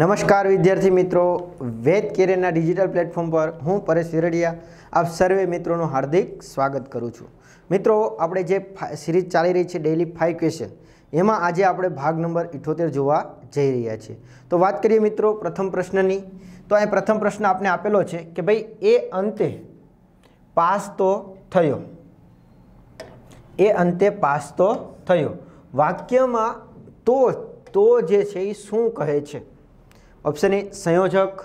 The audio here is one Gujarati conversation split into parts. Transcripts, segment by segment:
નમસ્કાર વિદ્યાર્થી મિત્રો વેદ કેરિયરના ડિજિટલ પ્લેટફોર્મ પર હું પરેશ વિરડિયા આપ સર્વે મિત્રોનું હાર્દિક સ્વાગત કરું છું મિત્રો આપણે જે સિરીઝ ચાલી રહી છે ડેઇલી ફાઇવ ક્વેશ્ચન એમાં આજે આપણે ભાગ નંબર ઇઠોતેર જોવા જઈ રહ્યા છીએ તો વાત કરીએ મિત્રો પ્રથમ પ્રશ્નની તો અહીં પ્રથમ પ્રશ્ન આપણે આપેલો છે કે ભાઈ એ અંતે પાસ તો થયો એ અંતે પાસ તો થયો વાક્યમાં તો તો જે છે એ શું કહે છે ઓપ્શન એ સંયોજક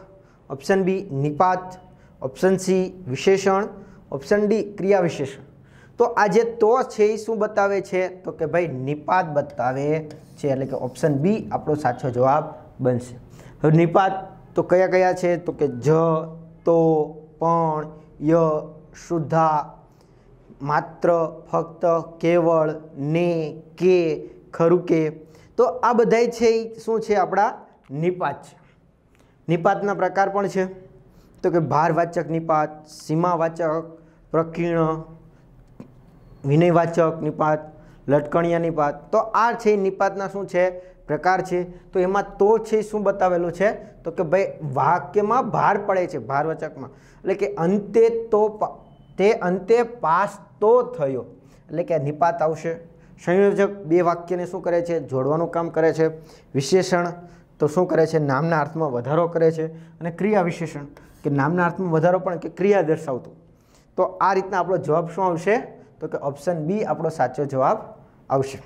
ઓપ્શન બી નિપાત ઓપ્શન સી વિશેષણ ઓપ્શન ડી ક્રિયા વિશેષણ તો આ જે તો છે એ શું બતાવે છે તો કે ભાઈ નિપાત બતાવે છે એટલે કે ઓપ્શન બી આપણો સાચો જવાબ બનશે હવે નિપાત તો કયા કયા છે તો કે જ તો પણ ય શુદ્ધા માત્ર ફક્ત કેવળ ને કે ખરું કે તો આ બધાય છે એ શું છે આપણા નિપાત છે નિપાતના પ્રકાર પણ છે તો કે ભારવાચક નિપાત સીમાવાચક પ્રકીર્ણ વિનયવાચક નિપાત લટકણિયા નિપાત તો આ છે નિપાતના શું છે પ્રકાર છે તો એમાં તો છે શું બતાવેલું છે તો કે ભાઈ વાક્યમાં ભાર પડે છે ભારવાચકમાં એટલે કે અંતે તો તે અંતે પાસ તો થયો એટલે કે નિપાત આવશે સંયોજક બે વાક્યને શું કરે છે જોડવાનું કામ કરે છે વિશેષણ તો શું કરે છે નામના અર્થમાં વધારો કરે છે અને ક્રિયા વિશેષણ કે નામના અર્થમાં વધારો પણ કે ક્રિયા દર્શાવતું તો આ રીતના આપણો જવાબ શું આવશે તો કે ઓપ્શન બી આપણો સાચો જવાબ આવશે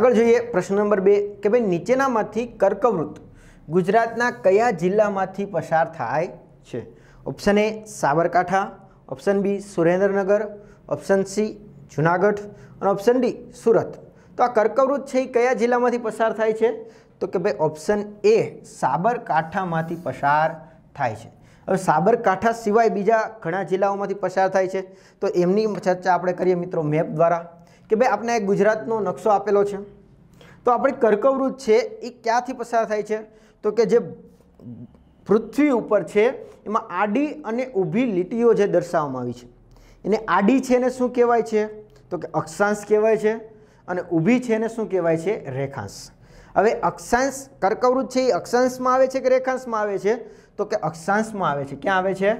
આગળ જોઈએ પ્રશ્ન નંબર બે કે ભાઈ નીચેનામાંથી કર્કવૃત્ત ગુજરાતના કયા જિલ્લામાંથી પસાર થાય છે option A Sabarkantha option B Surendranagar option C Junagadh અને ઓપ્શન ડી સુરત તો આ કર્કવૃત છે એ કયા જિલ્લામાંથી પસાર થાય છે તો કે ભાઈ ઓપ્શન એ સાબરકાંઠામાંથી પસાર થાય છે હવે સાબરકાંઠા સિવાય બીજા ઘણા જિલ્લાઓમાંથી પસાર થાય છે તો એમની ચર્ચા આપણે કરીએ મિત્રો મેપ દ્વારા કે ભાઈ આપણે ગુજરાતનો નકશો આપેલો છે તો આપણે કર્કવૃત છે એ ક્યાંથી પસાર થાય છે તો કે જે પૃથ્વી ઉપર છે એમાં આડી અને ઊભી લીટીઓ જે દર્શાવવામાં આવી છે એને આડી છે એને શું કહેવાય છે તો કે અક્ષાંશ કહેવાય છે અને ઊભી છે એને શું કહેવાય છે રેખાંશ હવે અક્ષાંશ કર્કવૃત છે એ અક્ષાંશમાં આવે છે કે રેખાંશમાં આવે છે તો કે અક્ષાંશમાં આવે છે ક્યાં આવે છે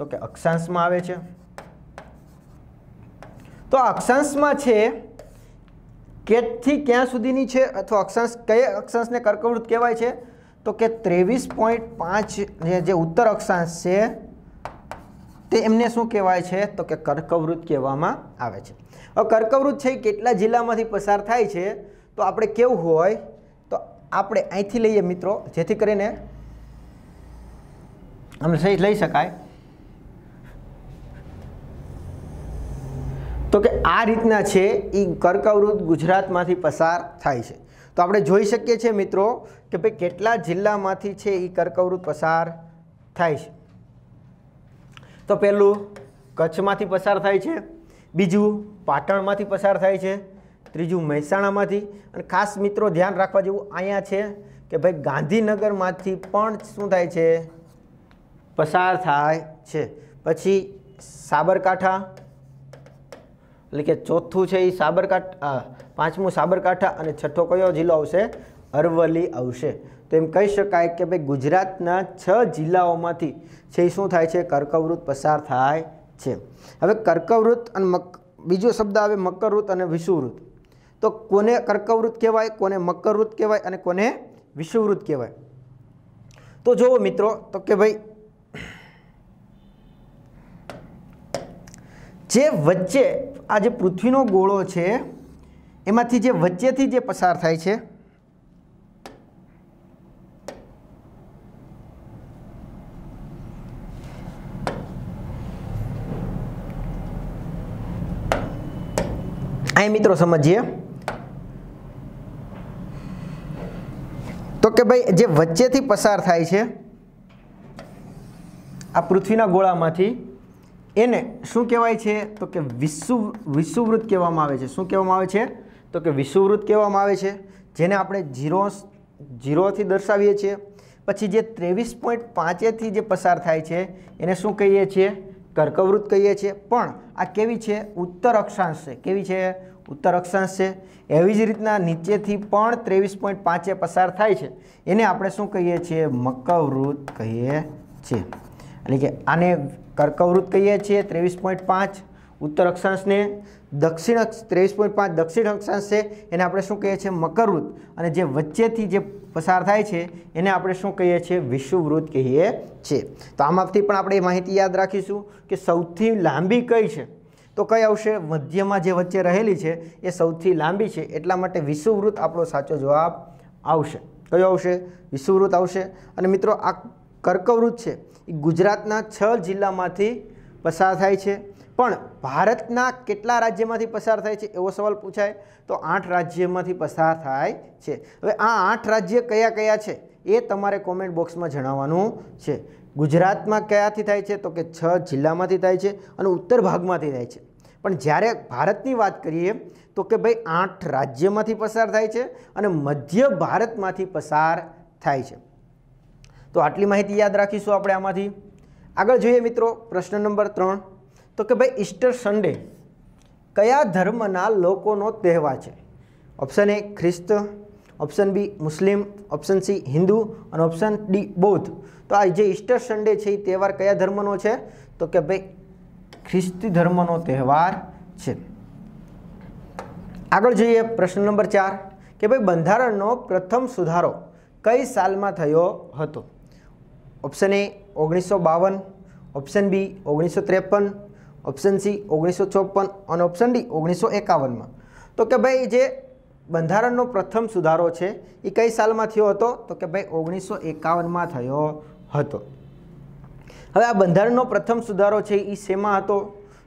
તો કે અક્ષાંશમાં આવે છે તો અક્ષાંશમાં છે કેટલી ક્યાં સુધીની છે અથવા અક્ષાંશ કઈ અક્ષાંશને કર્કવૃત કહેવાય છે તો કે ત્રેવીસ પોઈન્ટ પાંચ જે ઉત્તર અક્ષાંશ છે તે એમને શું કહેવાય છે તો કે કર્કવૃત કહેવામાં આવે છે હવે કર્કવૃત છે એ કેટલા જિલ્લામાંથી પસાર થાય છે તો આપણે કેવું હોય તો આપણે અહીંથી લઈએ મિત્રો જેથી કરીને અમને સહી લઈ શકાય તો કે આ રીતના છે એ કર્કવૃત ગુજરાતમાંથી પસાર થાય છે તો આપણે જોઈ શકીએ છીએ મિત્રો કે ભાઈ કેટલા જિલ્લામાંથી છે એ કર્કવૃત પસાર થાય છે તો પહેલું કચ્છમાંથી પસાર થાય છે બીજું પાટણમાંથી પસાર થાય છે ત્રીજું મહેસાણામાંથી અને ખાસ મિત્રો ધ્યાન રાખવા જેવું અહીંયા છે કે ભાઈ ગાંધીનગરમાંથી પણ શું થાય છે પસાર થાય છે પછી સાબરકાંઠા એટલે કે ચોથું છે એ સાબરકાંઠા પાંચમું સાબરકાંઠા અને છઠ્ઠો કયો જિલ્લો આવશે અરવલ્લી આવશે તો એમ કહી શકાય કે ભાઈ ગુજરાતના છ જિલ્લાઓમાંથી છે શું થાય છે કર્કવૃત પસાર થાય છે હવે કર્કવૃત અને મક બીજો શબ્દ આવે મકરવૃત અને વિષુવૃત તો કોને કર્કવૃત કહેવાય કોને મકરવૃત કહેવાય અને કોને વિષુવૃત કહેવાય તો જુઓ મિત્રો તો કે ભાઈ જે વચ્ચે આ જે પૃથ્વીનો ગોળો છે એમાંથી જે વચ્ચેથી જે પસાર થાય છે અહીં મિત્રો સમજીએ તો કે ભાઈ જે વચ્ચેથી પસાર થાય છે આ પૃથ્વીના ગોળામાંથી એને શું કહેવાય છે તો કે વિષુવ વિષુવૃત કહેવામાં આવે છે શું કહેવામાં આવે છે તો કે વિષુવૃત કહેવામાં આવે છે જેને આપણે જીરો જીરોથી દર્શાવીએ છીએ પછી જે ત્રેવીસ પોઈન્ટ પાંચેથી જે પસાર થાય છે એને શું કહીએ છીએ કર્કવૃત કહીએ છીએ પણ આ કેવી છે ઉત્તર અક્ષાંશ છે કેવી છે ઉત્તર અક્ષાંશ છે એવી જ રીતના નીચેથી પણ ત્રેવીસ પોઈન્ટ પાંચે પસાર થાય છે એને આપણે શું કહીએ છીએ મકવૃત કહીએ છીએ એટલે કે આને કર્કવૃત કહીએ છીએ ત્રેવીસ પોઈન્ટ પાંચ ઉત્તર અક્ષાંશને દક્ષિણ અક્ષ ત્રેવીસ પોઈન્ટ પાંચ દક્ષિણ અક્ષાંશ છે એને આપણે શું કહીએ છીએ મકરવૃત અને જે વચ્ચેથી જે પસાર થાય છે એને આપણે શું કહીએ છીએ વિષુવવૃત્ત કહીએ છીએ તો આમાંથી પણ આપણે એ માહિતી યાદ રાખીશું કે સૌથી લાંબી કઈ છે તો કઈ આવશે મધ્યમાં જે વચ્ચે રહેલી છે એ સૌથી લાંબી છે એટલા માટે વિષુવવૃત્ત આપણો સાચો જવાબ આવશે કયો આવશે વિષુવવૃત્ત આવશે અને મિત્રો આ કર્કવૃત છે એ ગુજરાતના છ જિલ્લામાંથી પસાર થાય છે પણ ભારતના કેટલા રાજ્યમાંથી પસાર થાય છે એવો સવાલ પૂછાય તો આઠ રાજ્યમાંથી પસાર થાય છે હવે આ આઠ રાજ્ય કયા કયા છે એ તમારે કોમેન્ટ બોક્સમાં જણાવવાનું છે ગુજરાતમાં કયાથી થાય છે તો કે છ જિલ્લામાંથી થાય છે અને ઉત્તર ભાગમાંથી થાય છે પણ જ્યારે ભારતની વાત કરીએ તો કે ભાઈ આઠ રાજ્યમાંથી પસાર થાય છે અને મધ્ય ભારતમાંથી પસાર થાય છે તો આટલી માહિતી યાદ રાખીશું આપણે આમાંથી આગળ જોઈએ મિત્રો પ્રશ્ન નંબર ત્રણ તો કે ભાઈ ઇસ્ટર સન્ડે કયા ધર્મના લોકોનો તહેવાર છે ઓપ્શન એ ખ્રિસ્ત ઓપ્શન બી મુસ્લિમ ઓપ્શન સી હિન્દુ અને ઓપ્શન ડી બૌદ્ધ તો આ જે ઈસ્ટર સન્ડે છે એ તહેવાર કયા ધર્મનો છે તો કે ભાઈ ખ્રિસ્તી ધર્મનો તહેવાર છે આગળ જોઈએ પ્રશ્ન નંબર ચાર કે ભાઈ બંધારણનો પ્રથમ સુધારો કઈ સાલમાં થયો હતો ઓપ્શન એ ઓગણીસો બાવન ઓપ્શન બી ઓગણીસો ત્રેપન ઓપ્શન સી ઓગણીસો ચોપન અને ઓપ્શન ડી ઓગણીસો એકાવનમાં તો કે ભાઈ જે બંધારણનો પ્રથમ સુધારો છે એ કઈ સાલમાં થયો હતો તો કે ભાઈ ઓગણીસો એકાવનમાં થયો હતો હવે આ બંધારણનો પ્રથમ સુધારો છે એ શેમાં હતો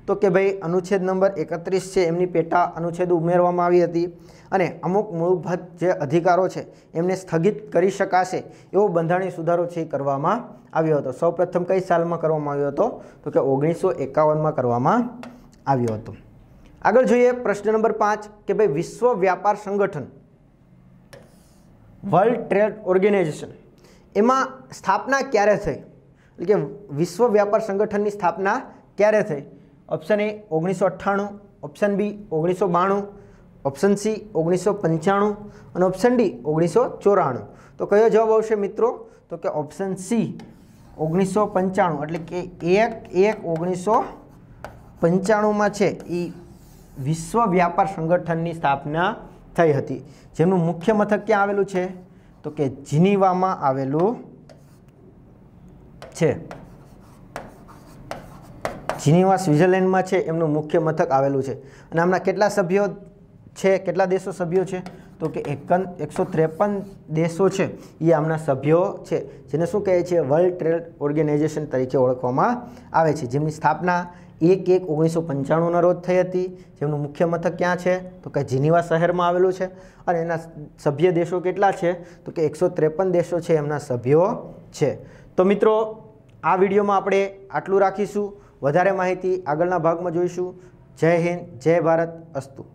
તો કે ભાઈ અનુચ્છેદ નંબર એકત્રીસ છે એમની પેટા અનુચ્છેદ ઉમેરવામાં આવી હતી અને અમુક મૂળભૂત જે અધિકારો છે એમને સ્થગિત કરી શકાશે એવો બંધારણીય સુધારો છે કરવામાં આવ્યો હતો સૌપ્રથમ કઈ સાલમાં કરવામાં આવ્યો હતો તો કે ઓગણીસો એકાવનમાં કરવામાં આવ્યો હતો આગળ જોઈએ પ્રશ્ન નંબર પાંચ કે ભાઈ વિશ્વ વ્યાપાર સંગઠન વર્લ્ડ ટ્રેડ ઓર્ગેનાઇઝેશન એમાં સ્થાપના ક્યારે થઈ એટલે કે વિશ્વ વ્યાપાર સંગઠનની સ્થાપના ક્યારે થઈ ઓપ્શન એ ઓગણીસો અઠ્ઠાણું ઓપ્શન બી ઓગણીસો બાણું ઓપ્શન સી ઓગણીસો પંચાણું અને ઓપ્શન ડી ઓગણીસો ચોરાણું તો કયો જવાબ આવશે મિત્રો તો કે ઓપ્શન સી ઓગણીસો પંચાણું એટલે કે એક એક ઓગણીસો પંચાણુંમાં છે એ વિશ્વ વ્યાપાર સંગઠનની સ્થાપના થઈ હતી જેનું મુખ્ય મથક ક્યાં આવેલું છે તો કે જીનીવામાં આવેલું છે જીનીવા સ્વિટ્ઝરલેન્ડમાં છે એમનું મુખ્ય મથક આવેલું છે અને આમના કેટલા સભ્યો છે કેટલા દેશો સભ્યો છે તો કે એકન એકસો ત્રેપન દેશો છે એ આમના સભ્યો છે જેને શું કહે છે વર્લ્ડ ટ્રેડ ઓર્ગેનાઇઝેશન તરીકે ઓળખવામાં આવે છે જેમની સ્થાપના એક એક ઓગણીસો પંચાણુંના રોજ થઈ હતી જેમનું મુખ્ય મથક ક્યાં છે તો કે જીનીવા શહેરમાં આવેલું છે અને એના સભ્ય દેશો કેટલા છે તો કે એકસો ત્રેપન દેશો છે એમના સભ્યો છે તો મિત્રો આ વિડીયોમાં આપણે આટલું રાખીશું વધારે માહિતી આગળના ભાગમાં જોઈશું જય હિન્દ જય ભારત અસ્તુ